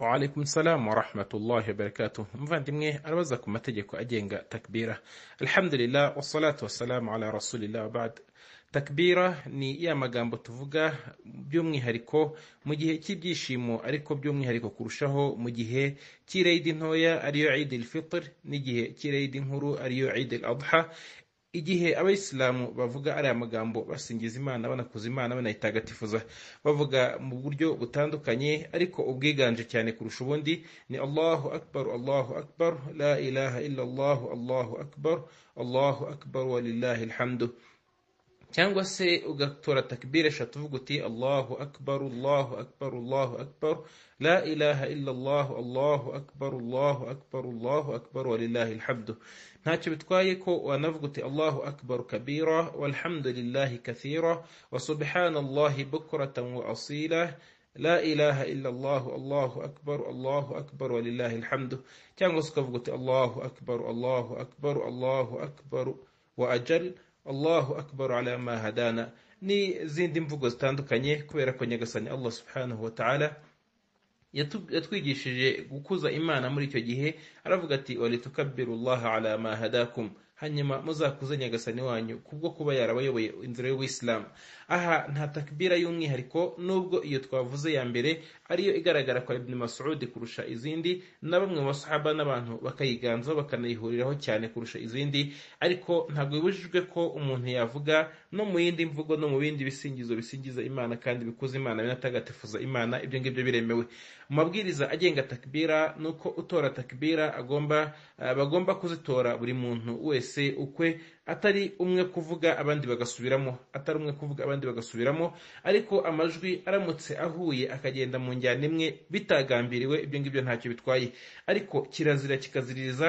وعليكم السلام ورحمة الله وبركاته مفاندمي أرزاكم متجيكو أجينغا تكبيرة الحمد لله والصلاة والسلام على رسول الله وبعد تكبيرة ني يا مغامبو تفوغا بيومي هاريكو مجيه تيبجي شيمو أريكو بيومي هاريكو كرشهو مجيه تيري دينويا أريو عيد الفطر نجيه تيري دينهورو أريو عيد الأضحى Igihe abayisilamu bavuga ariya magambo basingiza Imana banakuza Imana banayitagatifuza bavuga mu buryo butandukanye ariko ubwiganje cyane kurusha ubundi ni Allahu akbar Allahu akbar la ilaha illa Allah Allahu akbar Allahu akbar walillahi alhamdu cyangwa se ugatora takbire eshatu uvuga uti allahu akbar allahu akbar allahu akbar la ilaha illa allah allahu akbar allahu akbar allahu akbar walillahi alhamdu ntacyo bitwaye ko wanavuga uti allahu akbar kabira walhamdulillahi kathira wa subhanallahi bukratan wa asila la ilaha illa allah allahu akbar allahu akbar walillahi alhamdu cyangwa se ukavuga uti allahu akbar allahu akbar allahu akbar wa ajal allahu akbar ala ma hadana n'izindi mvugo zitandukanye kubera ko nyagasani allah subhanahu wa ta'ala yatwigishije gukuza imana muri icyo gihe aravuga ati walitukabiru llaha ala ma hadakum hanyuma muzakuze nyagasani wanyu kubwo kuba yarabayoboye inzira y'ubuyisilamu aha nta takbira y'umwihariko nubwo iyo twavuze ya mbere ariyo igaragara kwa ibn masudi kurusha izindi na bamwe mu basahaba n'abantu bakayiganzaho bakanayihuriraho cyane kurusha izindi ariko ntabwo bibujijwe ko umuntu yavuga no mu yindi mvugo no mu bindi bisingizo bisingiza imana kandi bikuza imana binatagatifuza imana ibyo ngibyo biremewe mu mabwiriza agenga takbira ni uko utora takbira agomba eh, bagomba kuzitora buri muntu wese wese ukwe atari umwe kuvuga abandi bagasubiramo atari umwe kuvuga abandi bagasubiramo ariko amajwi aramutse ahuye akagenda mu njyana imwe bitagambiriwe ibyo ngibyo ntacyo bitwaye ariko kirazira kikaziririza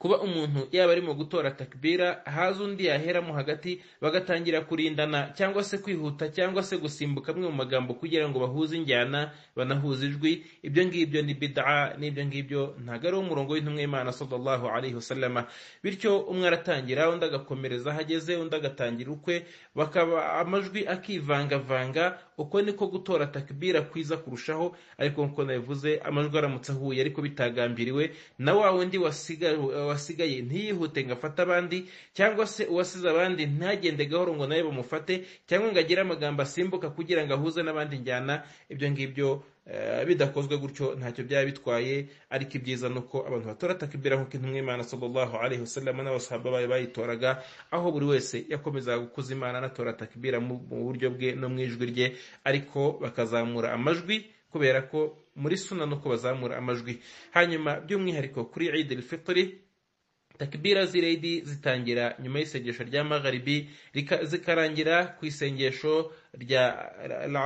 kuba umuntu yaba arimo gutora takbira haza undi yaheramo hagati bagatangira kurindana cyangwa se kwihuta cyangwa se gusimbuka amwe mu magambo kugira ngo bahuze injyana banahuze ijwi ibyo ngibyo ni bid'a n'ibyo ngibyo ntabwo ari umurongo w'intumwa y'imana sallallahu alaihi wasallam bityo umwe aratangira undi agakomereza aho ageze undi agatangira ukwe bakaba amajwi akivangavanga uko niko gutora takibira kwiza kurushaho ariko nk'uko nabivuze amajwi aramutse ahuye ariko bitagambiriwe na wa wundi wasigaye ntiyihute ngo afate abandi cyangwa se uwasize abandi ntagende gahoro ngo nawe bamufate cyangwa ngo agire amagambo asimbuka kugira ngo ahuze n'abandi njyana ibyo ngibyo Eh, bidakozwe gutyo ntacyo byaba bitwaye ariko ibyiza ni uko abantu batora takibira nk'uko intumwa imana sallallahu alaihi wasallam n'abasahaba bayo bayitoraga aho buri wese yakomezaga gukuza imana anatora takibira mu buryo bwe no mu ijwi rye ariko bakazamura amajwi kubera ko muri suna uko bazamura amajwi hanyuma by'umwihariko kuri idil fitri takbira z'iredi zitangira nyuma y'isengesho rya magharibi zikarangira ku isengesho rya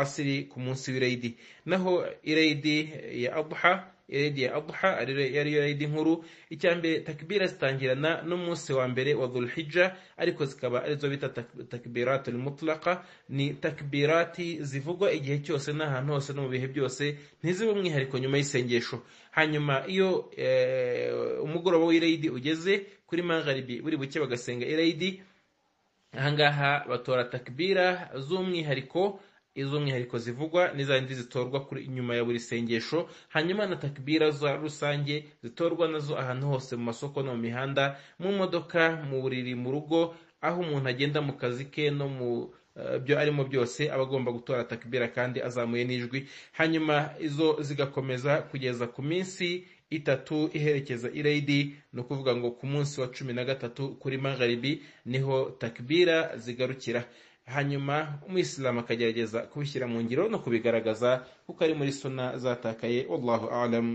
asiri ku munsi w'iredi naho iredi ya abuha Eid ya Adha yari yo Eid nkuru icya mbere takbira zitangirana n'umunsi wa mbere wa Dhulhijja ariko zikaba arizo bita takbiratul mutlaqa ni takbirati zivugwa igihe cyose n'ahantu hose no mu bihe byose ntizibe umwihariko nyuma y'isengesho hanyuma iyo eh, umugoroba w'Eid ugeze kuri Magharibi buri buke bagasenga Eid ahangaha batora takbira z'umwihariko iz'umwihariko zivugwa n'iza zindi zitorwa inyuma ya buri sengesho hanyuma na takbira za rusange zitorwa nazo ahantu hose mu masoko no mu mihanda mu modoka mu buriri mu rugo aho umuntu agenda mu kazi ke no mu eh, byo arimo byose aba agomba gutora takibira kandi azamuye n'ijwi hanyuma izo zigakomeza kugeza ku minsi itatu iherekeza irayidi ni ukuvuga ngo ku munsi wa cumi na gatatu kuri magharibi niho takbira zigarukira hanyuma umuyisilamu akagerageza kubishyira mu ngiro no kubigaragaza kuko ari muri suna zatakaye wallahu alam